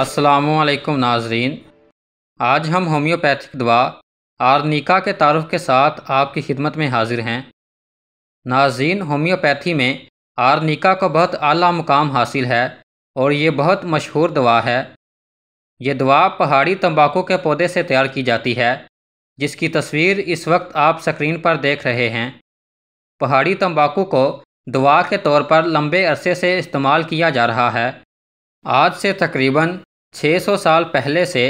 असलकुम नाजरीन आज हम होम्योपैथिक दवा आर्निका के तारफ़ के साथ आपकी खिदमत में हाजिर हैं नाजरीन होम्योपैथी में आर्निका का बहुत अला मुकाम हासिल है और ये बहुत मशहूर दवा है ये दवा पहाड़ी तंबाकू के पौधे से तैयार की जाती है जिसकी तस्वीर इस वक्त आप स्क्रीन पर देख रहे हैं पहाड़ी तंबाकू को दवा के तौर पर लंबे अरसे से इस्तेमाल किया जा रहा है आज से तकरीबन 600 साल पहले से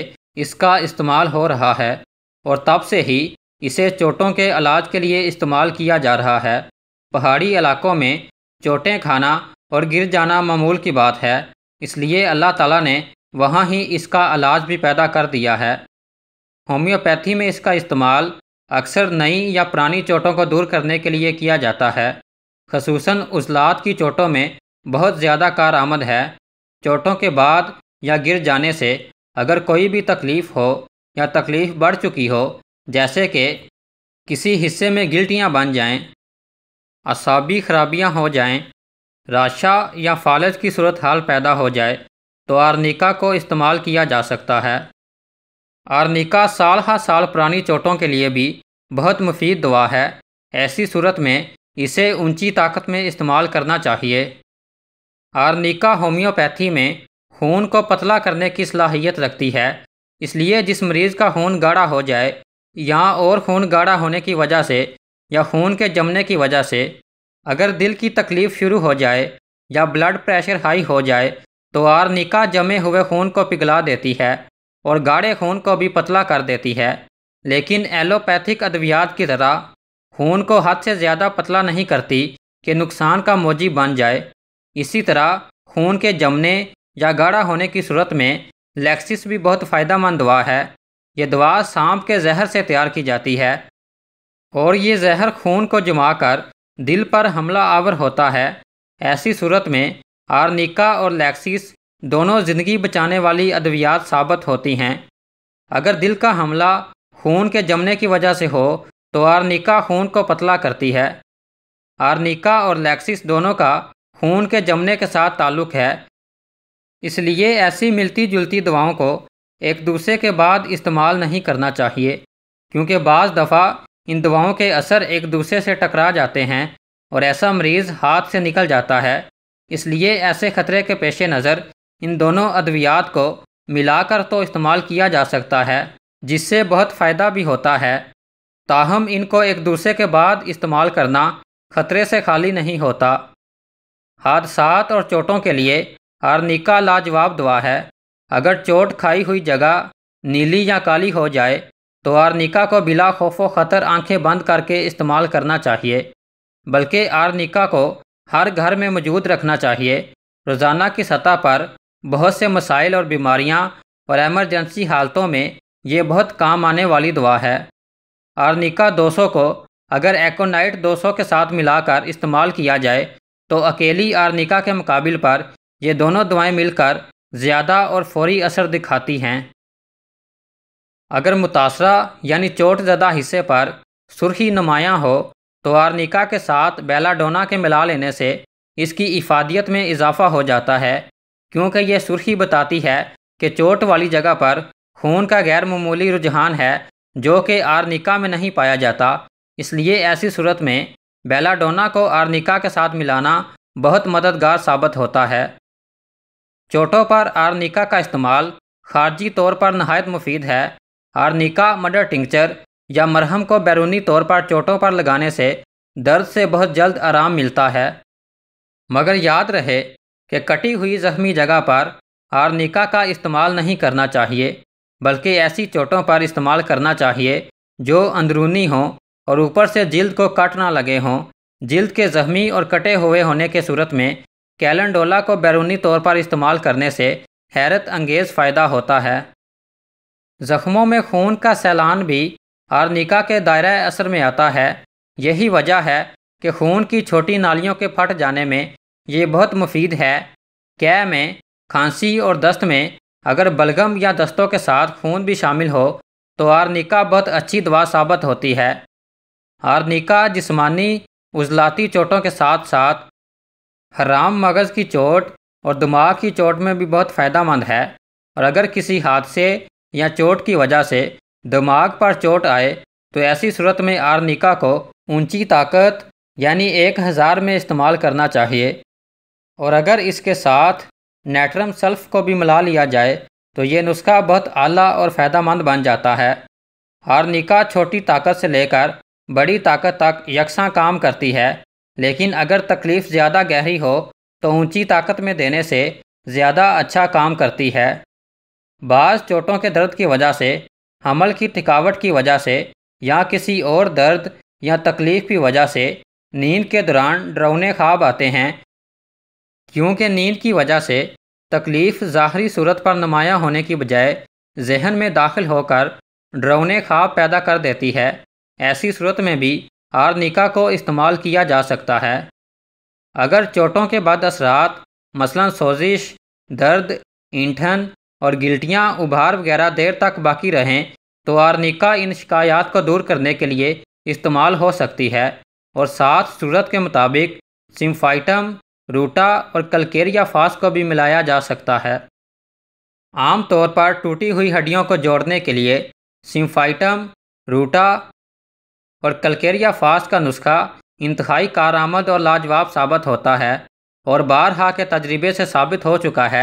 इसका इस्तेमाल हो रहा है और तब से ही इसे चोटों के इलाज के लिए इस्तेमाल किया जा रहा है पहाड़ी इलाकों में चोटें खाना और गिर जाना मामूल की बात है इसलिए अल्लाह ताला ने वहाँ ही इसका इलाज भी पैदा कर दिया है होम्योपैथी में इसका इस्तेमाल अक्सर नई या पुरानी चोटों को दूर करने के लिए किया जाता है खसूस उजलात की चोटों में बहुत ज़्यादा कार आमद है चोटों के बाद या गिर जाने से अगर कोई भी तकलीफ़ हो या तकलीफ़ बढ़ चुकी हो जैसे कि किसी हिस्से में गिल्टियाँ बन जाएं, असाबी खराबियाँ हो जाएं, राशा या फालज की सूरत हाल पैदा हो जाए तो आर्निका को इस्तेमाल किया जा सकता है आर्निका साल हा साल पुरानी चोटों के लिए भी बहुत मुफीद दवा है ऐसी सूरत में इसे ऊंची ताकत में इस्तेमाल करना चाहिए आर्निका होम्योपैथी में खून को पतला करने की सलाहियत रखती है इसलिए जिस मरीज़ का खून गाढ़ा हो जाए या और खून गाढ़ा होने की वजह से या खून के जमने की वजह से अगर दिल की तकलीफ़ शुरू हो जाए या ब्लड प्रेशर हाई हो जाए तो आरनिका जमे हुए खून को पिघला देती है और गाढ़े खून को भी पतला कर देती है लेकिन एलोपैथिक अद्वियात की तरह खून को हद से ज़्यादा पतला नहीं करती कि नुकसान का मोजी बन जाए इसी तरह खून के जमने या गाढ़ा होने की सूरत में लैक्सिस भी बहुत फ़ायदेमंद दवा है ये दवा सांप के जहर से तैयार की जाती है और ये जहर खून को जमा कर दिल पर हमला आवर होता है ऐसी सूरत में आर्निका और लैक्सिस दोनों ज़िंदगी बचाने वाली अद्वियात साबित होती हैं अगर दिल का हमला खून के जमने की वजह से हो तो आर्निका खून को पतला करती है आर्निका और लैक्सिस दोनों का खून के जमने के साथ ताल्लुक़ है इसलिए ऐसी मिलती जुलती दवाओं को एक दूसरे के बाद इस्तेमाल नहीं करना चाहिए क्योंकि बज़ दफ़ा इन दवाओं के असर एक दूसरे से टकरा जाते हैं और ऐसा मरीज़ हाथ से निकल जाता है इसलिए ऐसे ख़तरे के पेश नज़र इन दोनों अद्वियात को मिलाकर तो इस्तेमाल किया जा सकता है जिससे बहुत फ़ायदा भी होता है ताहम इनको एक दूसरे के बाद इस्तेमाल करना ख़तरे से खाली नहीं होता हादसात और चोटों के लिए आर्निका लाजवाब दवा है अगर चोट खाई हुई जगह नीली या काली हो जाए तो आर्निका को बिला खौफ ख़तर आंखें बंद करके इस्तेमाल करना चाहिए बल्कि आर्निका को हर घर में मौजूद रखना चाहिए रोज़ाना की सतह पर बहुत से मसाइल और बीमारियाँ और एमरजेंसी हालतों में ये बहुत काम आने वाली दवा है आर्निका 200 को अगर एकोनाइट 200 के साथ मिलाकर इस्तेमाल किया जाए तो अकेली आर्निका के मुकाबले पर ये दोनों दवाएं मिलकर ज़्यादा और फौरी असर दिखाती हैं अगर मुतासरा यानी चोट ज़दा हिस्से पर सुर्खी नुमायाँ हो तो आर्निका के साथ बेलाडोना के मिला लेने से इसकी इफादियत में इजाफा हो जाता है क्योंकि यह सुर्खी बताती है कि चोट वाली जगह पर खून का गैर रुझान है जो कि आर्निका में नहीं पाया जाता इसलिए ऐसी सूरत में बेलाडोना को आर्निका के साथ मिलाना बहुत मददगार साबित होता है चोटों पर आर्निका का इस्तेमाल खारजी तौर पर नहायत मुफीद है आर्निका मडर टिंक्चर या मरहम को बैरूनी तौर पर चोटों पर लगाने से दर्द से बहुत जल्द आराम मिलता है मगर याद रहे कि कटी हुई जख्मी जगह पर आर्निका का इस्तेमाल नहीं करना चाहिए बल्कि ऐसी चोटों पर इस्तेमाल करना चाहिए जो अंदरूनी हों और ऊपर से जिल्द को कट ना लगे हों जिल्द के जख्मी और कटे हुए होने के सूरत में कैलेंडोला को बैरूनी तौर पर इस्तेमाल करने से हैरत अंगेज़ फ़ायदा होता है ज़ख्मों में खून का सैलान भी आर्निका के दायरा असर में आता है यही वजह है कि खून की छोटी नालियों के फट जाने में ये बहुत मुफीद है कै में खांसी और दस्त में अगर बलगम या दस्तों के साथ खून भी शामिल हो तो आर्निका बहुत अच्छी दवा साबित होती है आर्निका जिस्मानी उजलाती चोटों के साथ साथ हराम मगज़ की चोट और दिमाग की चोट में भी बहुत फ़ायदा मंद है और अगर किसी हादसे या चोट की वजह से दिमाग पर चोट आए तो ऐसी सूरत में आर्निका को ऊंची ताकत यानी एक हज़ार में इस्तेमाल करना चाहिए और अगर इसके साथ नेटरम सल्फ को भी मिला लिया जाए तो ये नुस्खा बहुत आला और फ़ायदा मंद बन जाता है हार्निका छोटी ताकत से लेकर बड़ी ताकत तक यकसा काम करती है लेकिन अगर तकलीफ़ ज़्यादा गहरी हो तो ऊंची ताकत में देने से ज़्यादा अच्छा काम करती है बाज़ चोटों के दर्द की वजह से हमल की थकावट की वजह से या किसी और दर्द या तकलीफ़ की वजह से नींद के दौरान ड्रोने ख्वाब आते हैं क्योंकि नींद की वजह से तकलीफ़ ज़ाहरी सूरत पर नुमाया होने की बजाय जहन में दाखिल होकर ड्रोने ख्वाब पैदा कर देती है ऐसी सूरत में भी आर्निका को इस्तेमाल किया जा सकता है अगर चोटों के बाद असरात मसलन सोजिश दर्द ईंठन और गिल्टियाँ उभार वगैरह देर तक बाकी रहें तो आर्निका इन शिकायात को दूर करने के लिए इस्तेमाल हो सकती है और साथ सूरत के मुताबिक सिम्फाइटम रूटा और कलकेरिया फास को भी मिलाया जा सकता है आमतौर पर टूटी हुई हड्डियों को जोड़ने के लिए सिम्फाइटम रूटा और कलकेरिया फास्ट का नुस्खा इंतहाई कारामद और लाजवाब साबित होता है और बारहा के तजर्बे से साबित हो चुका है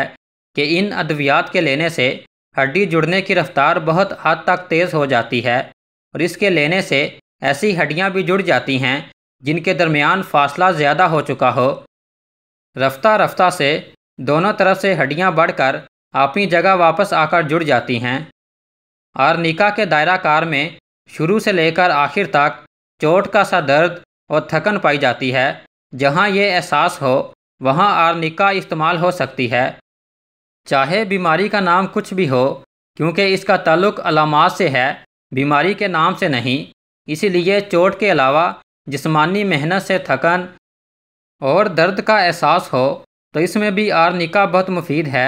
कि इन अद्वियात के लेने से हड्डी जुड़ने की रफ्तार बहुत हद तक तेज़ हो जाती है और इसके लेने से ऐसी हड्डियाँ भी जुड़ जाती हैं जिनके दरमियान फासला ज़्यादा हो चुका हो रफ्ता रफ्ता से दोनों तरफ से हड्डियाँ बढ़कर अपनी जगह वापस आकर जुड़ जाती हैं आर्निका के दायरा कार में शुरू से लेकर आखिर तक चोट का सा दर्द और थकन पाई जाती है जहां ये एहसास हो वहां आर्निका इस्तेमाल हो सकती है चाहे बीमारी का नाम कुछ भी हो क्योंकि इसका ताल्लुक अलामात से है बीमारी के नाम से नहीं इसीलिए चोट के अलावा जिस्मानी मेहनत से थकन और दर्द का एहसास हो तो इसमें भी आर्निका बहुत मुफीद है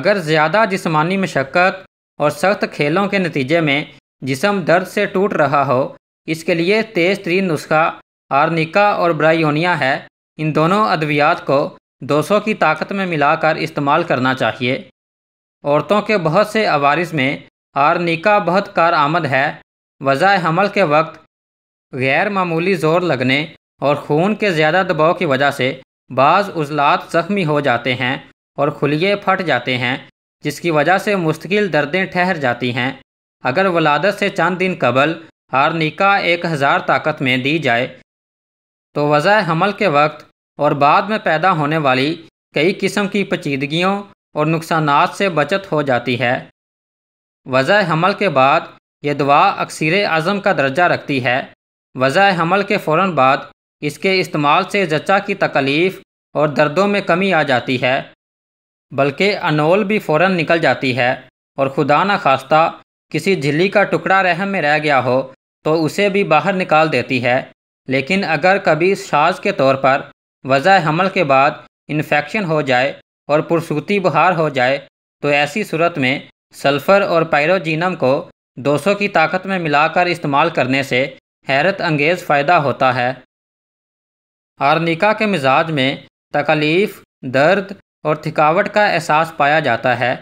अगर ज़्यादा जिस्मानी मशक्क़त और सख्त खेलों के नतीजे में जिसम दर्द से टूट रहा हो इसके लिए तेज़ तरीन नुस्खा आर्निका और ब्रायोनिया है इन दोनों अद्वियात को 200 की ताकत में मिलाकर इस्तेमाल करना चाहिए औरतों के बहुत से आवारिस में आर्निका बहुत आमद है वज़ाय हमल के वक्त गैर मामूली ज़ोर लगने और खून के ज़्यादा दबाव की वजह से बाज़ उजलात ज़ख्मी हो जाते हैं और खुलिए फट जाते हैं जिसकी वजह से मुस्तकिल दर्दें ठहर जाती हैं अगर वलादत से चंद दिन कबल हारनिका एक हज़ार ताकत में दी जाए तो वज़ा हमल के वक्त और बाद में पैदा होने वाली कई किस्म की पचीदगियों और नुकसान से बचत हो जाती है वज़ा हमल के बाद यह दवा अक्सर आज़म का दर्जा रखती है वज़ा हमल के फ़ौर बाद इसके इस्तेमाल से जच्चा की तकलीफ़ और दर्दों में कमी आ जाती है बल्कि अनोल भी फ़ौर निकल जाती है और खुदा न खास्ता किसी झिल्ली का टुकड़ा रहम में रह गया हो तो उसे भी बाहर निकाल देती है लेकिन अगर कभी साज के तौर पर वजह हमल के बाद इन्फेक्शन हो जाए और पुरसूती बुहार हो जाए तो ऐसी सूरत में सल्फ़र और पायरोजीनम को 200 की ताकत में मिलाकर इस्तेमाल करने से हैरत अंगेज़ फ़ायदा होता है आर्निका के मिजाज में तकलीफ़ दर्द और थकावट का एहसास पाया जाता है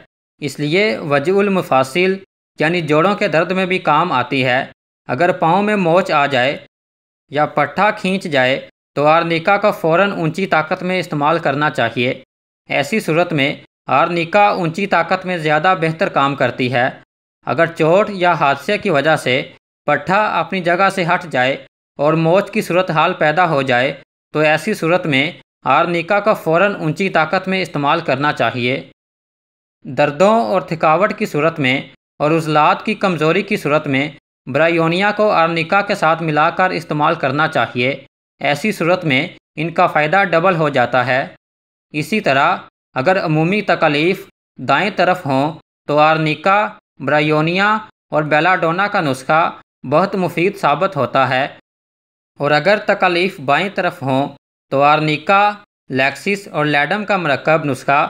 इसलिए वजूल मुफासिल यानी जोड़ों के दर्द में भी काम आती है अगर पाँव में मोच आ जाए या पट्ठा खींच जाए तो आर्निका का फ़ौरन ऊंची ताकत में इस्तेमाल करना चाहिए ऐसी सूरत में आर्निका ऊंची ताकत में ज़्यादा बेहतर काम करती है अगर चोट या हादसे की वजह से पट्ठा अपनी जगह से हट जाए और मोच की सूरत हाल पैदा हो जाए तो ऐसी सूरत में आर्निका का फ़ौर ऊंची ताकत में इस्तेमाल करना चाहिए दर्दों और थकावट की सूरत में और उजलात की कमज़ोरी की सूरत में ब्रायोनिया को आर्निका के साथ मिलाकर इस्तेमाल करना चाहिए ऐसी सूरत में इनका फ़ायदा डबल हो जाता है इसी तरह अगर अमूमी तकलीफ़ दाएं तरफ हों तो आर्निका ब्रायोनिया और बेलाडोना का नुस्खा बहुत मुफीद साबित होता है और अगर तकलीफ़ बाएं तरफ हों तो आर्निका लैक्सिस और लैडम का मरकब नुस्खा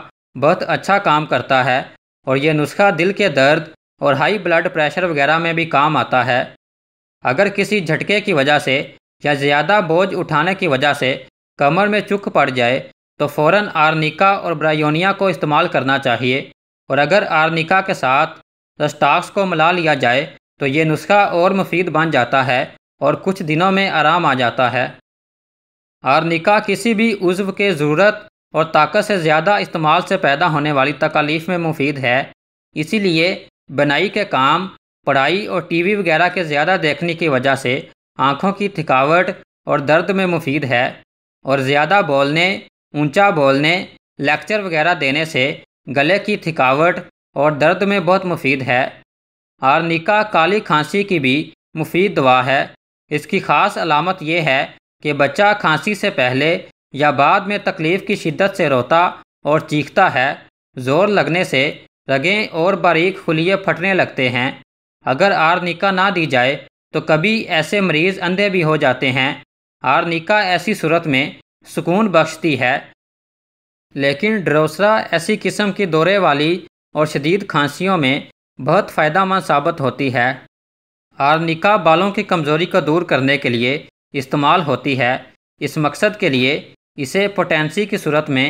बहुत अच्छा काम करता है और यह नुस्खा दिल के दर्द और हाई ब्लड प्रेशर वगैरह में भी काम आता है अगर किसी झटके की वजह से या ज़्यादा बोझ उठाने की वजह से कमर में चुख पड़ जाए तो फ़ौर आर्निका और ब्रायोनिया को इस्तेमाल करना चाहिए और अगर आर्निका के साथ रस्टाक्स को मिला लिया जाए तो ये नुस्खा और मुफीद बन जाता है और कुछ दिनों में आराम आ जाता है आर्निका किसी भी उज्व के ज़रूरत और ताकत से ज़्यादा इस्तेमाल से पैदा होने वाली तकालीफ में मुफीद है इसीलिए बनाई के काम पढ़ाई और टीवी वगैरह के ज़्यादा देखने की वजह से आँखों की थकावट और दर्द में मुफीद है और ज़्यादा बोलने ऊंचा बोलने लेक्चर वगैरह देने से गले की थकावट और दर्द में बहुत मुफीद है आर्निका काली खांसी की भी मुफीद दवा है इसकी ख़ास अलामत यह है कि बच्चा खांसी से पहले या बाद में तकलीफ़ की शिद्दत से रोता और चीखता है ज़ोर लगने से रगें और बारीक खुलिए फटने लगते हैं अगर आरनिका ना दी जाए तो कभी ऐसे मरीज़ अंधे भी हो जाते हैं आरनिका ऐसी सूरत में सुकून बख्शती है लेकिन ड्रोसरा ऐसी किस्म की दौरे वाली और शदीद खांसियों में बहुत फ़ायदा मंद साबित होती है आर्निका बालों की कमज़ोरी को दूर करने के लिए इस्तेमाल होती है इस मकसद के लिए इसे पोटेंसी की सूरत में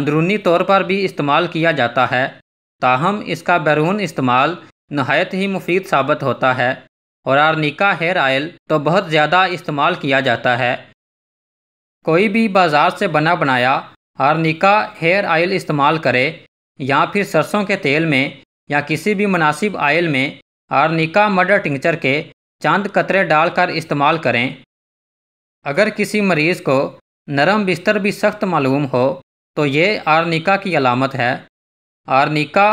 अंदरूनी तौर पर भी इस्तेमाल किया जाता है ताहम इसका बैरून इस्तेमाल नहायत ही मुफीद साबित होता है और आर्निका हेयर आयल तो बहुत ज़्यादा इस्तेमाल किया जाता है कोई भी बाज़ार से बना बनाया आर्निका हेयर आयल इस्तेमाल करे या फिर सरसों के तेल में या किसी भी मुनासिब आयल में आर्निका मडर टिंचर के चंद कतरे डालकर इस्तेमाल करें अगर किसी मरीज़ को नरम बिस्तर भी सख्त मालूम हो तो ये आर्निका की अलामत है आर्निका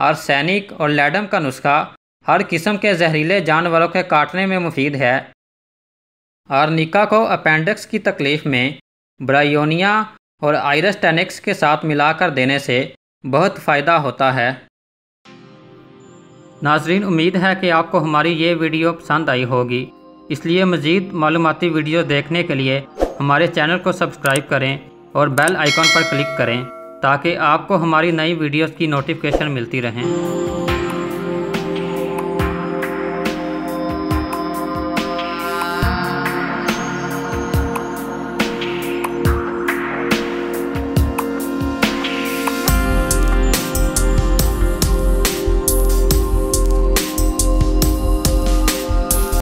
आर्सैनिक और लैडम का नुस्खा हर किस्म के जहरीले जानवरों के काटने में मुफीद है आर्निका को अपेंडिक्स की तकलीफ में ब्रायोनिया और आयरस टेनिक्स के साथ मिलाकर देने से बहुत फ़ायदा होता है नाजरीन उम्मीद है कि आपको हमारी ये वीडियो पसंद आई होगी इसलिए मज़ीद मालूमती वीडियो देखने के लिए हमारे चैनल को सब्सक्राइब करें और बेल आइकॉन पर क्लिक करें ताकि आपको हमारी नई वीडियोस की नोटिफिकेशन मिलती रहें